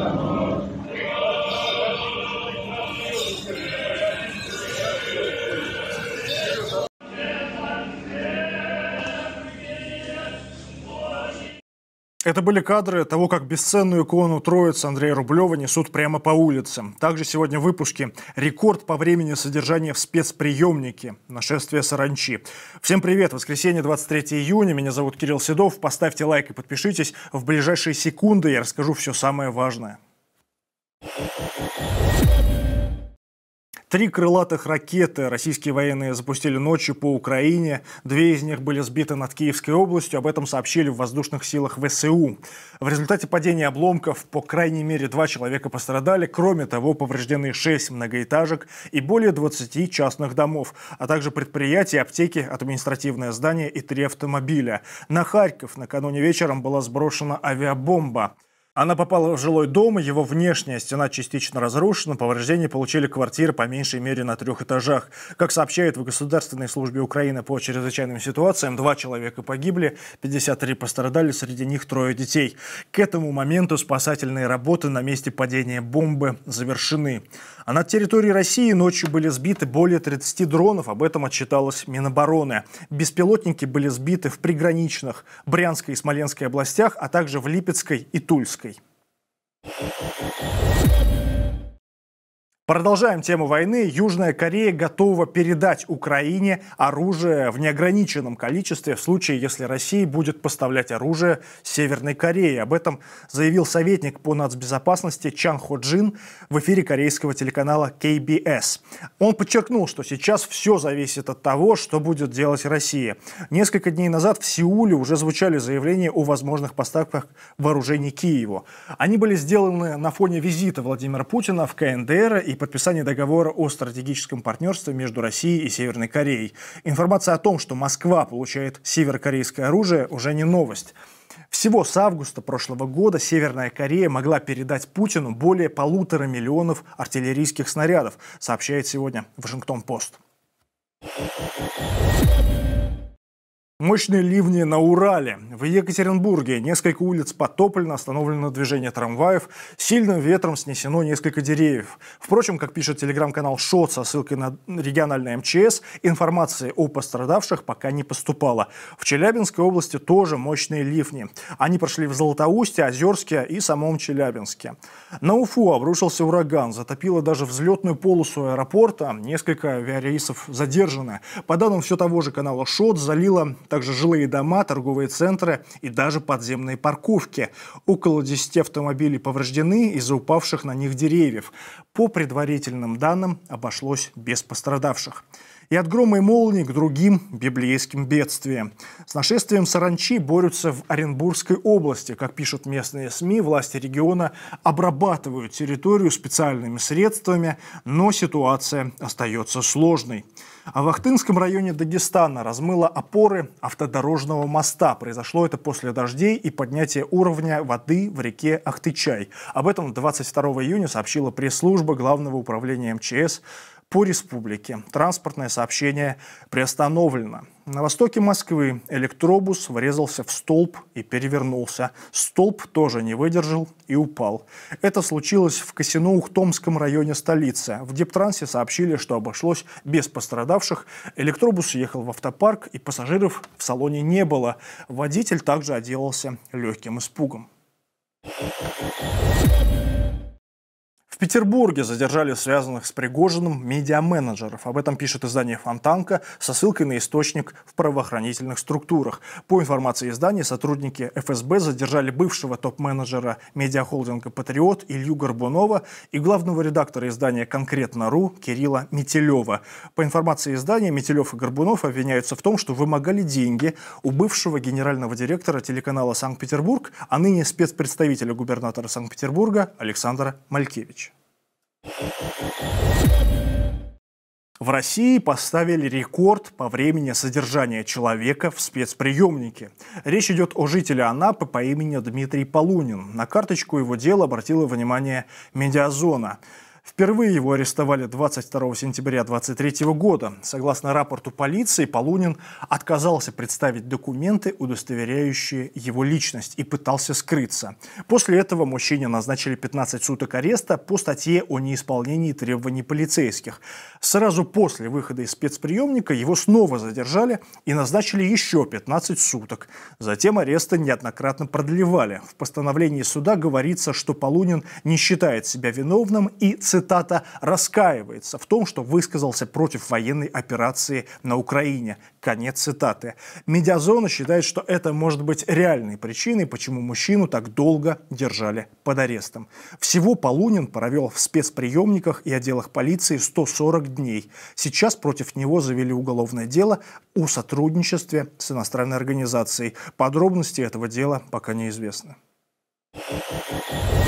the Lord. Это были кадры того, как бесценную икону Троицы Андрея Рублева несут прямо по улице. Также сегодня в выпуске рекорд по времени содержания в спецприемнике «Нашествие саранчи». Всем привет! Воскресенье, 23 июня. Меня зовут Кирилл Седов. Поставьте лайк и подпишитесь. В ближайшие секунды я расскажу все самое важное. Три крылатых ракеты российские военные запустили ночью по Украине. Две из них были сбиты над Киевской областью. Об этом сообщили в воздушных силах ВСУ. В результате падения обломков по крайней мере два человека пострадали. Кроме того, повреждены шесть многоэтажек и более 20 частных домов, а также предприятия, аптеки, административное здание и три автомобиля. На Харьков накануне вечером была сброшена авиабомба. Она попала в жилой дом, его внешняя стена частично разрушена, повреждения получили квартиры по меньшей мере на трех этажах. Как сообщают в Государственной службе Украины по чрезвычайным ситуациям, два человека погибли, 53 пострадали, среди них трое детей. К этому моменту спасательные работы на месте падения бомбы завершены. А на территории России ночью были сбиты более 30 дронов, об этом отчиталась Минобороны. Беспилотники были сбиты в приграничных Брянской и Смоленской областях, а также в Липецкой и Тульской. Thank you. Продолжаем тему войны. Южная Корея готова передать Украине оружие в неограниченном количестве в случае, если Россия будет поставлять оружие Северной Корее. Об этом заявил советник по нацбезопасности Чан Хо Джин в эфире корейского телеканала KBS. Он подчеркнул, что сейчас все зависит от того, что будет делать Россия. Несколько дней назад в Сеуле уже звучали заявления о возможных поставках вооружений Киеву. Они были сделаны на фоне визита Владимира Путина в КНДР и подписания договора о стратегическом партнерстве между Россией и Северной Кореей. Информация о том, что Москва получает северокорейское оружие, уже не новость. Всего с августа прошлого года Северная Корея могла передать Путину более полутора миллионов артиллерийских снарядов, сообщает сегодня Вашингтон-Пост. Yeah. Мощные ливни на Урале. В Екатеринбурге несколько улиц потоплено, остановлено движение трамваев, сильным ветром снесено несколько деревьев. Впрочем, как пишет телеграм-канал ШОТ со ссылкой на региональное МЧС, информации о пострадавших пока не поступало. В Челябинской области тоже мощные ливни. Они прошли в Златоусте, Озерске и самом Челябинске. На Уфу обрушился ураган, затопило даже взлетную полосу аэропорта, несколько авиарейсов задержаны. По данным все того же канала ШОТ, залило также жилые дома, торговые центры и даже подземные парковки. Около 10 автомобилей повреждены из-за упавших на них деревьев. По предварительным данным обошлось без пострадавших и от грома и молнии к другим библейским бедствиям. С нашествием саранчи борются в Оренбургской области. Как пишут местные СМИ, власти региона обрабатывают территорию специальными средствами, но ситуация остается сложной. А в Ахтынском районе Дагестана размыло опоры автодорожного моста. Произошло это после дождей и поднятия уровня воды в реке Ахтычай. Об этом 22 июня сообщила пресс-служба Главного управления МЧС по республике транспортное сообщение приостановлено. На востоке Москвы электробус врезался в столб и перевернулся. Столб тоже не выдержал и упал. Это случилось в Косино-Ухтомском районе столицы. В Дептрансе сообщили, что обошлось без пострадавших. Электробус ехал в автопарк, и пассажиров в салоне не было. Водитель также отделался легким испугом. В Петербурге задержали связанных с Пригожиным медиа-менеджеров. Об этом пишет издание «Фонтанка» со ссылкой на источник в правоохранительных структурах. По информации издания, сотрудники ФСБ задержали бывшего топ-менеджера медиахолдинга «Патриот» Илью Горбунова и главного редактора издания «Конкретно.ру» Кирилла Метелева. По информации издания, Метелев и Горбунов обвиняются в том, что вымогали деньги у бывшего генерального директора телеканала «Санкт-Петербург», а ныне спецпредставителя губернатора Санкт-Петербурга Александра Малькевича. В России поставили рекорд по времени содержания человека в спецприемнике. Речь идет о жителе Анапы по имени Дмитрий Полунин. На карточку его дела обратила внимание медиазона. Впервые его арестовали 22 сентября 2023 года. Согласно рапорту полиции, Полунин отказался представить документы, удостоверяющие его личность, и пытался скрыться. После этого мужчине назначили 15 суток ареста по статье о неисполнении требований полицейских. Сразу после выхода из спецприемника его снова задержали и назначили еще 15 суток. Затем ареста неоднократно продлевали. В постановлении суда говорится, что Полунин не считает себя виновным и целесообразным цитата, раскаивается в том, что высказался против военной операции на Украине. Конец цитаты. Медиазона считает, что это может быть реальной причиной, почему мужчину так долго держали под арестом. Всего Полунин провел в спецприемниках и отделах полиции 140 дней. Сейчас против него завели уголовное дело о сотрудничестве с иностранной организацией. Подробности этого дела пока неизвестны. Thank you.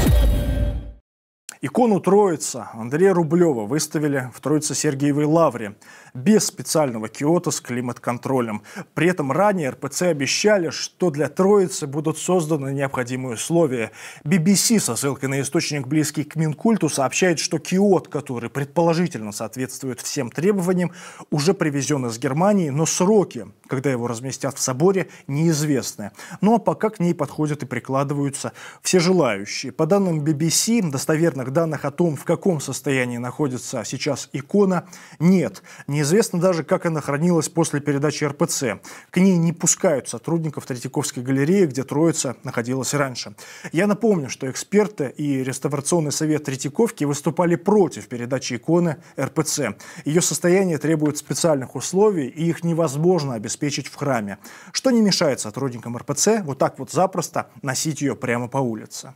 Икону Троица Андрея Рублева выставили в Троице-Сергиевой лавре без специального киота с климат-контролем. При этом ранее РПЦ обещали, что для Троицы будут созданы необходимые условия. BBC со ссылкой на источник, близкий к Минкульту, сообщает, что киот, который предположительно соответствует всем требованиям, уже привезен из Германии, но сроки когда его разместят в соборе, неизвестны. Но пока к ней подходят и прикладываются все желающие. По данным BBC, достоверных данных о том, в каком состоянии находится сейчас икона, нет. Неизвестно даже, как она хранилась после передачи РПЦ. К ней не пускают сотрудников Третьяковской галереи, где Троица находилась раньше. Я напомню, что эксперты и реставрационный совет Третьяковки выступали против передачи иконы РПЦ. Ее состояние требует специальных условий, и их невозможно обеспечить обеспечить в храме, что не мешает сотрудникам РПЦ вот так вот запросто носить ее прямо по улице.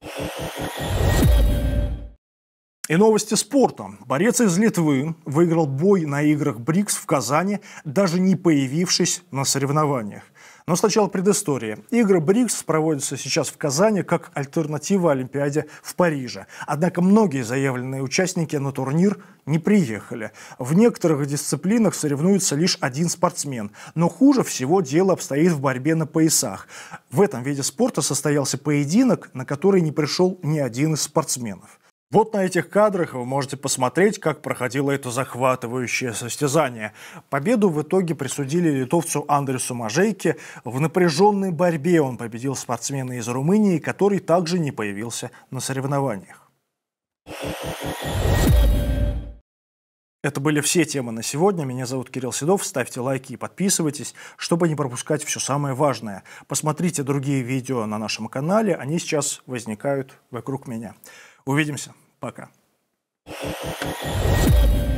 Thank you. И новости спорта. Борец из Литвы выиграл бой на играх БРИКС в Казани, даже не появившись на соревнованиях. Но сначала предыстория. Игры БРИКС проводятся сейчас в Казани как альтернатива Олимпиаде в Париже. Однако многие заявленные участники на турнир не приехали. В некоторых дисциплинах соревнуется лишь один спортсмен. Но хуже всего дело обстоит в борьбе на поясах. В этом виде спорта состоялся поединок, на который не пришел ни один из спортсменов. Вот на этих кадрах вы можете посмотреть, как проходило это захватывающее состязание. Победу в итоге присудили литовцу Андресу Мажейке. В напряженной борьбе он победил спортсмена из Румынии, который также не появился на соревнованиях. Это были все темы на сегодня. Меня зовут Кирилл Седов. Ставьте лайки и подписывайтесь, чтобы не пропускать все самое важное. Посмотрите другие видео на нашем канале. Они сейчас возникают вокруг меня. Увидимся. Пока. Thank you.